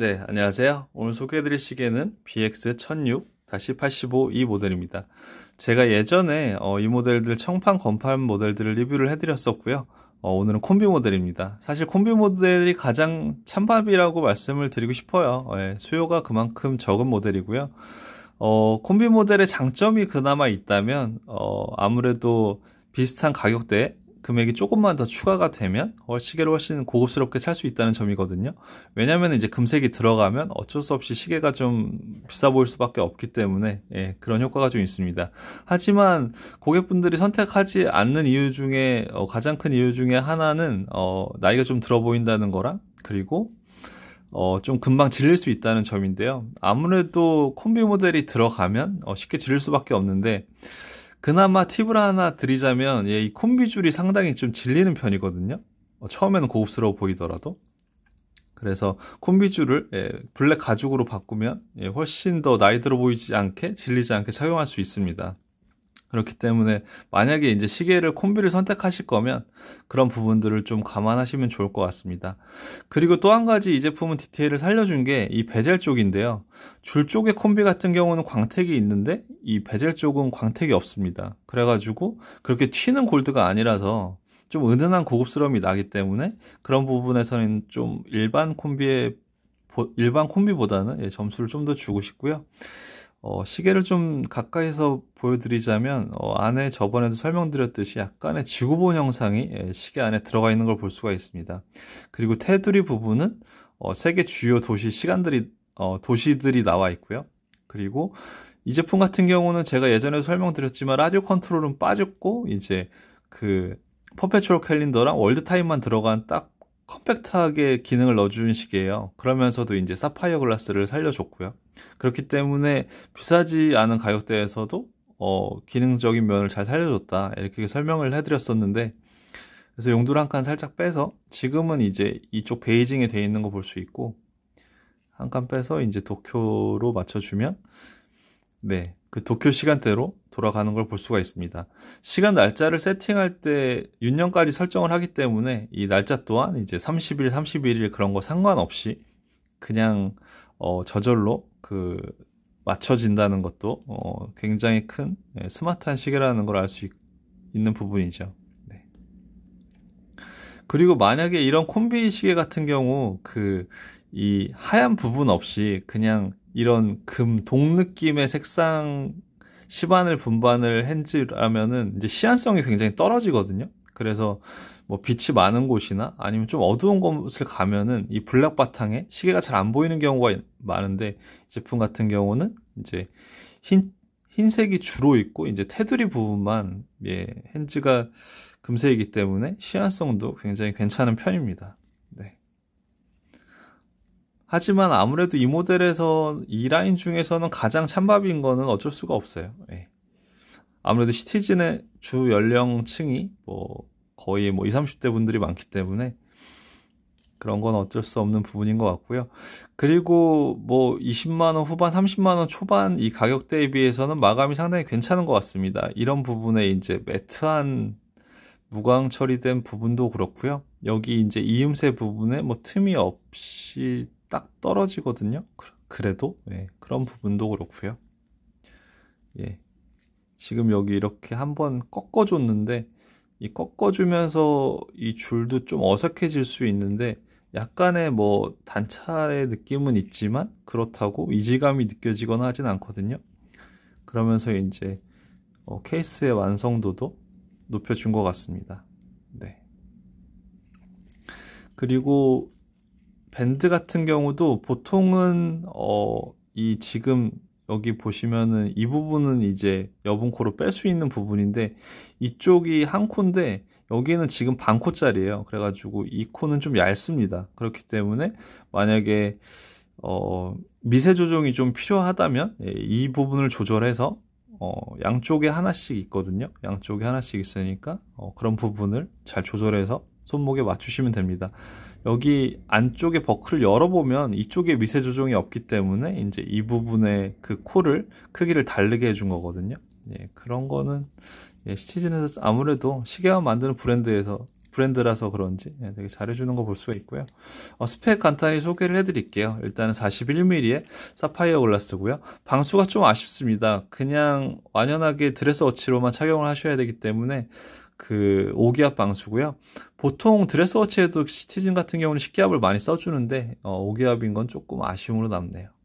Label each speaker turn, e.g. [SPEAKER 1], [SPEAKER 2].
[SPEAKER 1] 네, 안녕하세요. 오늘 소개해드릴 시계는 BX1006-85이 모델입니다. 제가 예전에 어, 이 모델들 청판, 건판 모델들을 리뷰를 해드렸었고요. 어, 오늘은 콤비 모델입니다. 사실 콤비 모델이 가장 찬밥이라고 말씀을 드리고 싶어요. 예, 수요가 그만큼 적은 모델이고요. 어, 콤비 모델의 장점이 그나마 있다면 어, 아무래도 비슷한 가격대에 금액이 조금만 더 추가가 되면 시계를 훨씬 고급스럽게 살 수 있다는 점이거든요. 왜냐하면 이제 금색이 들어가면 어쩔 수 없이 시계가 좀 비싸 보일 수밖에 없기 때문에 예, 그런 효과가 좀 있습니다. 하지만 고객분들이 선택하지 않는 이유 중에 어, 가장 큰 이유 중에 하나는 어, 나이가 좀 들어 보인다는 거랑 그리고 어, 좀 금방 질릴 수 있다는 점인데요. 아무래도 콤비 모델이 들어가면 어, 쉽게 질릴 수밖에 없는데 그나마 팁을 하나 드리자면 예, 이 콤비줄이 상당히 좀 질리는 편이거든요. 어, 처음에는 고급스러워 보이더라도 그래서 콤비줄을 예, 블랙 가죽으로 바꾸면 예, 훨씬 더 나이 들어 보이지 않게 질리지 않게 착용할 수 있습니다. 그렇기 때문에 만약에 이제 시계를 콤비를 선택하실 거면 그런 부분들을 좀 감안하시면 좋을 것 같습니다. 그리고 또 한 가지 이 제품은 디테일을 살려준 게 이 베젤 쪽인데요. 줄 쪽의 콤비 같은 경우는 광택이 있는데 이 베젤 쪽은 광택이 없습니다. 그래가지고 그렇게 튀는 골드가 아니라서 좀 은은한 고급스러움이 나기 때문에 그런 부분에서는 좀 일반 콤비의 일반 콤비보다는 예, 점수를 좀 더 주고 싶고요. 어, 시계를 좀 가까이서 보여드리자면 어, 안에 저번에도 설명드렸듯이 약간의 지구본 형상이 예, 시계 안에 들어가 있는 걸 볼 수가 있습니다. 그리고 테두리 부분은 어, 세계 주요 도시 시간들이 어, 도시들이 나와 있고요. 그리고 이 제품 같은 경우는 제가 예전에 설명드렸지만 라디오 컨트롤은 빠졌고 이제 그 퍼페추얼 캘린더랑 월드 타임만 들어간 딱 컴팩트하게 기능을 넣어준 식이에요. 그러면서도 이제 사파이어 글라스를 살려줬고요. 그렇기 때문에 비싸지 않은 가격대에서도 어, 기능적인 면을 잘 살려줬다 이렇게 설명을 해드렸었는데 그래서 용두를 한 칸 살짝 빼서 지금은 이제 이쪽 베이징에 돼 있는 거 볼 수 있고 한 칸 빼서 이제 도쿄로 맞춰주면 네 그 도쿄 시간대로 돌아가는 걸 볼 수가 있습니다. 시간 날짜를 세팅할 때 윤년까지 설정을 하기 때문에 이 날짜 또한 이제 30일, 31일 그런 거 상관없이 그냥 어, 저절로 그 맞춰진다는 것도 어, 굉장히 큰 예, 스마트한 시계라는 걸 알 수 있는 부분이죠. 네. 그리고 만약에 이런 콤비 시계 같은 경우 그 이 하얀 부분 없이 그냥 이런 금동 느낌의 색상 시반을 분반을 핸즈라면은 이제 시안성이 굉장히 떨어지거든요. 그래서 뭐 빛이 많은 곳이나 아니면 좀 어두운 곳을 가면은 이 블랙 바탕에 시계가 잘 안 보이는 경우가 많은데 제품 같은 경우는 이제 흰 흰색이 주로 있고 이제 테두리 부분만 예, 핸즈가 금색이기 때문에 시안성도 굉장히 괜찮은 편입니다. 하지만 아무래도 이 모델에서 이 라인 중에서는 가장 찬밥인 거는 어쩔 수가 없어요. 예. 아무래도 시티즌의 주 연령층이 뭐 거의 뭐 20, 30대 분들이 많기 때문에 그런 건 어쩔 수 없는 부분인 것 같고요. 그리고 뭐 20만 원 후반, 30만 원 초반 이 가격대에 비해서는 마감이 상당히 괜찮은 것 같습니다. 이런 부분에 이제 매트한 무광 처리된 부분도 그렇고요. 여기 이제 이음새 부분에 뭐 틈이 없이 딱 떨어지거든요. 그래도 예, 그런 부분도 그렇고요. 예, 지금 여기 이렇게 한번 꺾어줬는데 이 꺾어주면서 이 줄도 좀 어색해질 수 있는데 약간의 뭐 단차의 느낌은 있지만 그렇다고 이질감이 느껴지거나 하진 않거든요. 그러면서 이제 어, 케이스의 완성도도 높여준 것 같습니다. 네. 그리고 밴드 같은 경우도 보통은 어이 지금 여기 보시면은 이 부분은 이제 여분코로 뺄 수 있는 부분인데 이쪽이 한 코인데 여기는 지금 반 코짜리예요. 그래가지고 이 코는 좀 얇습니다. 그렇기 때문에 만약에 어 미세 조정이 좀 필요하다면 예, 이 부분을 조절해서 어, 양쪽에 하나씩 있거든요. 양쪽에 하나씩 있으니까 어, 그런 부분을 잘 조절해서 손목에 맞추시면 됩니다. 여기 안쪽에 버클을 열어보면 이쪽에 미세 조정이 없기 때문에 이제 이부분에그 코를 크기를 다르게 해준 거거든요. 예, 그런 거는 예, 시티즌에서 아무래도 시계와 만드는 브랜드에서 브랜드라서 그런지 예, 되게 잘해주는 거 볼 수가 있고요. 어, 스펙 간단히 소개를 해드릴게요. 일단은 41mm의 사파이어 글라스고요. 방수가 좀 아쉽습니다. 그냥 완연하게 드레스 워치로만 착용을 하셔야 되기 때문에 그 5기압 방수고요. 보통 드레스워치에도 시티즌 같은 경우는 식기압을 많이 써주는데 어, 5기압인 건 조금 아쉬움으로 남네요.